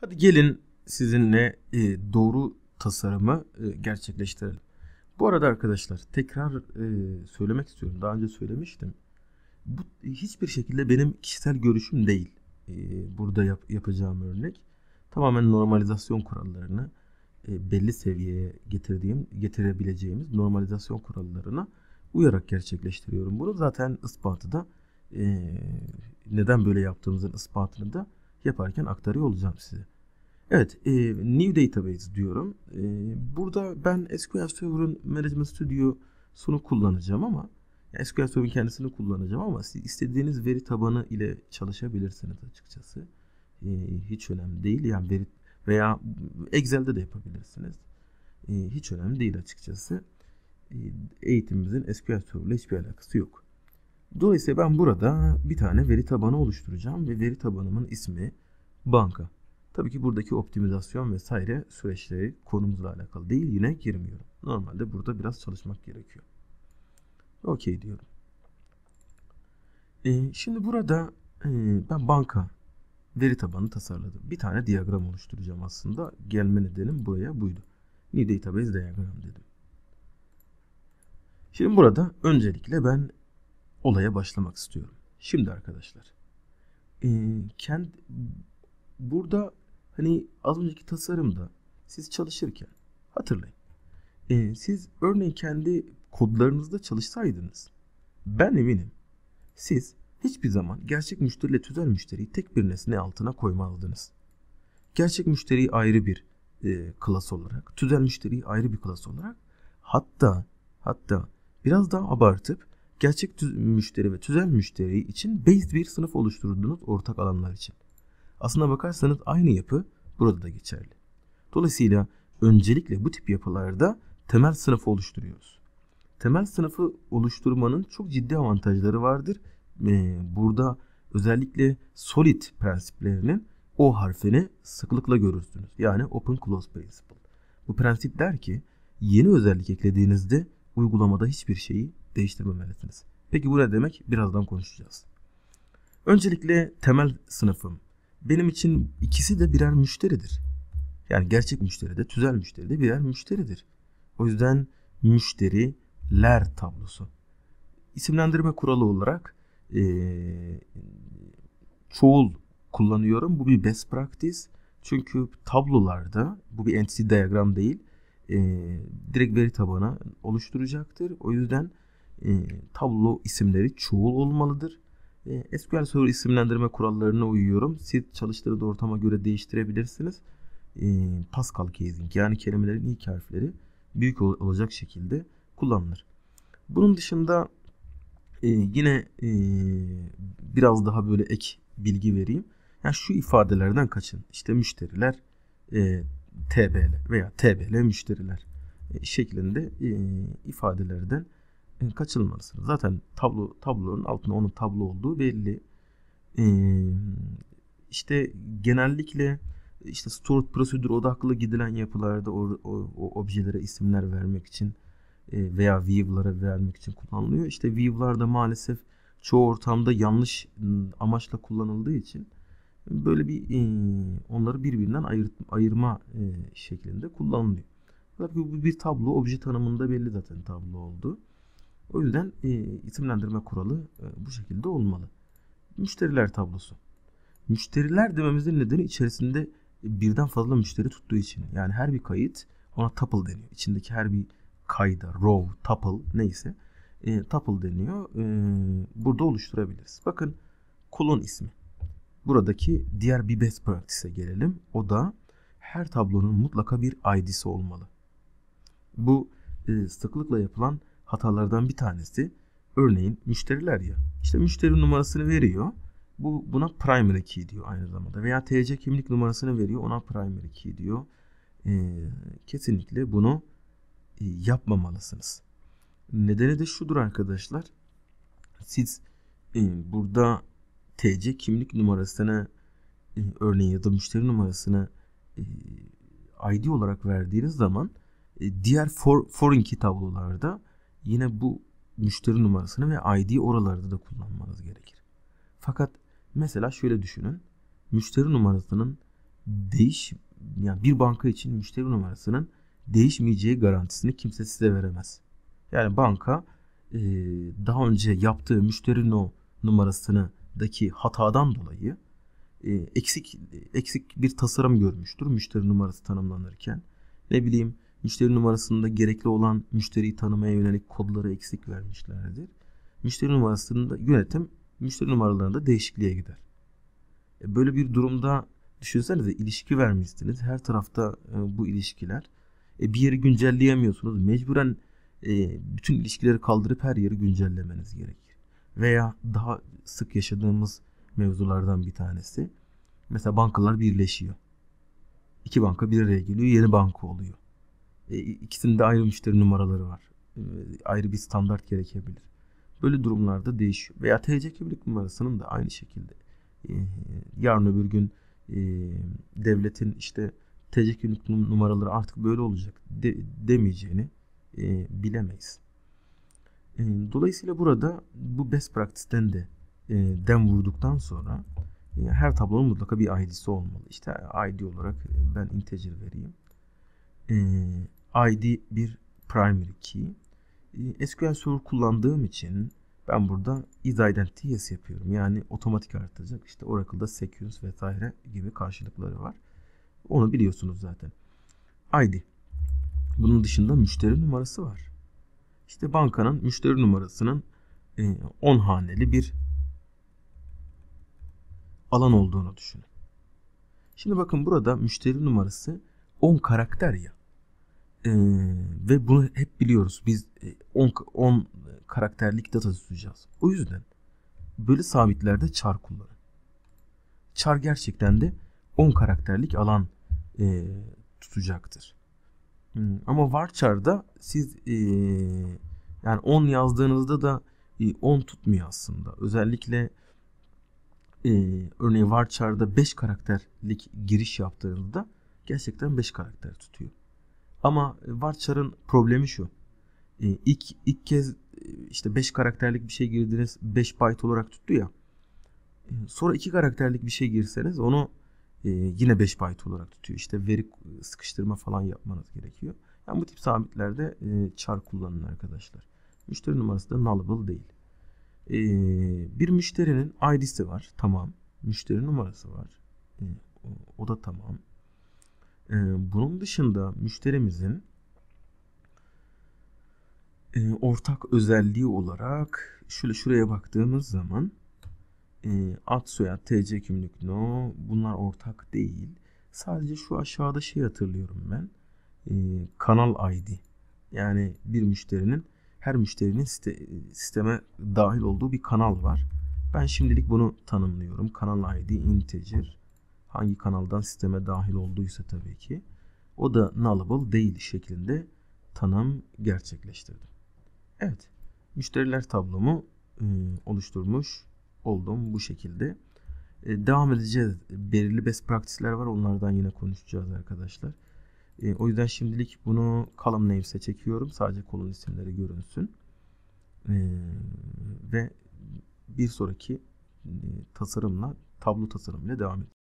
Hadi gelin sizinle e, doğru tasarımı e, gerçekleştirelim. Bu arada arkadaşlar tekrar e, söylemek istiyorum. Daha önce söylemiştim. Bu hiçbir şekilde benim kişisel görüşüm değil. E, burada yap, yapacağım örnek tamamen normalizasyon kurallarını e, belli seviyeye getirdiğim getirebileceğimiz normalizasyon kurallarına uyarak gerçekleştiriyorum. Bunu zaten ispatı da e, neden böyle yaptığımızın ispatını da yaparken aktarıyor olacağım size. Evet, e, New Database diyorum. E, burada ben SQL Server'ın Management Studio'sunu kullanacağım ama SQL Server'ın kendisini kullanacağım ama siz istediğiniz veri tabanı ile çalışabilirsiniz açıkçası. E, hiç önemli değil. Yani veri veya Excel'de de yapabilirsiniz. E, hiç önemli değil açıkçası. E, eğitimimizin SQL Server ile hiçbir alakası yok. Dolayısıyla ben burada bir tane veri tabanı oluşturacağım ve veri tabanımın ismi banka. Tabii ki buradaki optimizasyon vesaire süreçleri konumuzla alakalı değil yine girmiyorum. Normalde burada biraz çalışmak gerekiyor. Okey diyorum. Ee, şimdi burada e, ben banka veri tabanı tasarladım. Bir tane diyagram oluşturacağım aslında. Gelme nedenim buraya buydu. New Database Diagram dedim. Şimdi burada öncelikle ben olaya başlamak istiyorum. Şimdi arkadaşlar. E, kend, burada hani az önceki tasarımda siz çalışırken hatırlayın. E, siz örneğin kendi kodlarınızda çalışsaydınız ben eminim siz hiçbir zaman gerçek müşteriyle tüzel müşteriyi tek bir nesne altına koymazdınız. Gerçek müşteriyi ayrı bir e, klas olarak, tüzel müşteriyi ayrı bir klas olarak hatta hatta biraz daha abartıp gerçek müşteri ve tüzel müşteri için base bir sınıf oluşturduğunuz ortak alanlar için. Aslına bakarsanız aynı yapı burada da geçerli. Dolayısıyla öncelikle bu tip yapılarda temel sınıfı oluşturuyoruz. Temel sınıfı oluşturmanın çok ciddi avantajları vardır. Ee, burada özellikle solid prensiplerinin o harfini sıklıkla görürsünüz. Yani open close principle. Bu prensip der ki yeni özellik eklediğinizde uygulamada hiçbir şeyi değiştirmemelisiniz. Peki bu ne demek? Birazdan konuşacağız. Öncelikle temel sınıfım. Benim için ikisi de birer müşteridir. Yani gerçek müşteri de tüzel müşteri de birer müşteridir. O yüzden müşteriler tablosu. İsimlendirme kuralı olarak e, çoğul kullanıyorum. Bu bir best practice. Çünkü tablolarda bu bir entity diagram değil. E, direkt veri tabanı oluşturacaktır. O yüzden e, tablo isimleri çoğul olmalıdır. E, SQL Server isimlendirme kurallarına uyuyorum. Siz çalıştığınız ortama göre değiştirebilirsiniz. E, Pascal casing yani kelimelerin ilk harfleri büyük ol- olacak şekilde kullanılır. Bunun dışında e, yine e, biraz daha böyle ek bilgi vereyim. Yani şu ifadelerden kaçın. İşte müşteriler e, TBL veya TBL müşteriler e, şeklinde e, ifadelerden e, kaçınmalısınız. Zaten tablo tabloların altında onun tablo olduğu belli. E, işte genellikle işte stored prosedür odaklı gidilen yapılarda o, o, o objelere isimler vermek için e, veya view'lara vermek için kullanılıyor. İşte view'lar da maalesef çoğu ortamda yanlış amaçla kullanıldığı için böyle bir e, onları birbirinden ayır, ayırma e, şeklinde kullanılıyor. Tabii bu bir tablo, obje tanımında belli zaten tablo oldu. O yüzden e, isimlendirme kuralı e, bu şekilde olmalı. Müşteriler tablosu. Müşteriler dememizin nedeni içerisinde e, birden fazla müşteri tuttuğu için. Yani her bir kayıt ona tuple deniyor. İçindeki her bir kayda, row, tuple neyse e, tuple deniyor. E, burada oluşturabiliriz. Bakın kolon ismi. Buradaki diğer bir best practice'e gelelim. O da her tablonun mutlaka bir ID'si olmalı. Bu e, sıklıkla yapılan hatalardan bir tanesi örneğin müşteriler ya. İşte müşteri numarasını veriyor. Bu buna primary key diyor aynı zamanda. Veya TC kimlik numarasını veriyor ona primary key diyor. Ee, kesinlikle bunu e, yapmamalısınız. Nedeni de şudur arkadaşlar. Siz e, burada TC kimlik numarasını e, örneğin ya da müşteri numarasını e, ID olarak verdiğiniz zaman e, diğer for, foreign key tablolarda yine bu müşteri numarasını ve ID oralarda da kullanmanız gerekir. Fakat mesela şöyle düşünün. Müşteri numarasının değiş yani bir banka için müşteri numarasının değişmeyeceği garantisini kimse size veremez. Yani banka e, daha önce yaptığı müşteri no numarasındaki hatadan dolayı e, eksik eksik bir tasarım görmüştür müşteri numarası tanımlanırken. Ne bileyim müşteri numarasında gerekli olan müşteriyi tanımaya yönelik kodları eksik vermişlerdir. Müşteri numarasında yönetim müşteri numaralarında değişikliğe gider. E, böyle bir durumda düşünsenize ilişki vermişsiniz. Her tarafta e, bu ilişkiler. E, bir yeri güncelleyemiyorsunuz. Mecburen bütün ilişkileri kaldırıp her yeri güncellemeniz gerekir. Veya daha sık yaşadığımız mevzulardan bir tanesi. Mesela bankalar birleşiyor. İki banka bir araya geliyor, yeni banka oluyor. E, ikisinin de ayrı müşteri numaraları var. E, ayrı bir standart gerekebilir. Böyle durumlarda değişiyor. Veya TC kimlik numarasının da aynı şekilde. E, yarın öbür gün e, devletin işte TC kimlik numaraları artık böyle olacak demeyeceğini bilemeyiz. dolayısıyla burada bu best practice'den de dem vurduktan sonra her tablonun mutlaka bir ID'si olmalı. İşte ID olarak ben integer vereyim. E, id bir primary key. Ee, SQL Server kullandığım için ben burada is identity yes yapıyorum. Yani otomatik artacak. İşte Oracle'da sequence vesaire gibi karşılıkları var. Onu biliyorsunuz zaten. ID. Bunun dışında müşteri numarası var. İşte bankanın müşteri numarasının 10 e, haneli bir alan olduğunu düşünün. Şimdi bakın burada müşteri numarası 10 karakter ya. Ee, ve bunu hep biliyoruz. Biz 10 e, karakterlik data tutacağız. O yüzden böyle sabitlerde char kullanın. Char gerçekten de 10 karakterlik alan e, tutacaktır. Hmm, ama varchar'da siz e, yani 10 yazdığınızda da 10 e, tutmuyor aslında. Özellikle e, örneğin varchar'da 5 karakterlik giriş yaptığınızda gerçekten 5 karakter tutuyor. Ama varçarın problemi şu. Ee, ilk, ilk kez e, işte 5 karakterlik bir şey girdiniz 5 byte olarak tuttu ya. Ee, sonra 2 karakterlik bir şey girseniz onu e, yine 5 byte olarak tutuyor. İşte veri sıkıştırma falan yapmanız gerekiyor. Yani bu tip sabitlerde char e, kullanın arkadaşlar. Müşteri numarası da nullable değil. Ee, bir müşterinin ID'si var. Tamam. Müşteri numarası var. O da tamam. Ee, bunun dışında müşterimizin e, ortak özelliği olarak şöyle şuraya baktığımız zaman e, ad soyad TC kimlik no bunlar ortak değil. Sadece şu aşağıda şey hatırlıyorum ben. E, kanal ID. Yani bir müşterinin her müşterinin sisteme dahil olduğu bir kanal var. Ben şimdilik bunu tanımlıyorum. Kanal ID integer hangi kanaldan sisteme dahil olduysa tabii ki o da nullable değil şeklinde tanım gerçekleştirdim. Evet, müşteriler tablomu e, oluşturmuş oldum bu şekilde. E, devam edeceğiz. Belirli best practice'ler var. Onlardan yine konuşacağız arkadaşlar. E, o yüzden şimdilik bunu column names'e çekiyorum. Sadece kolon isimleri görünsün. ve bir sonraki tasarımla, tablo tasarımıyla devam edeceğiz.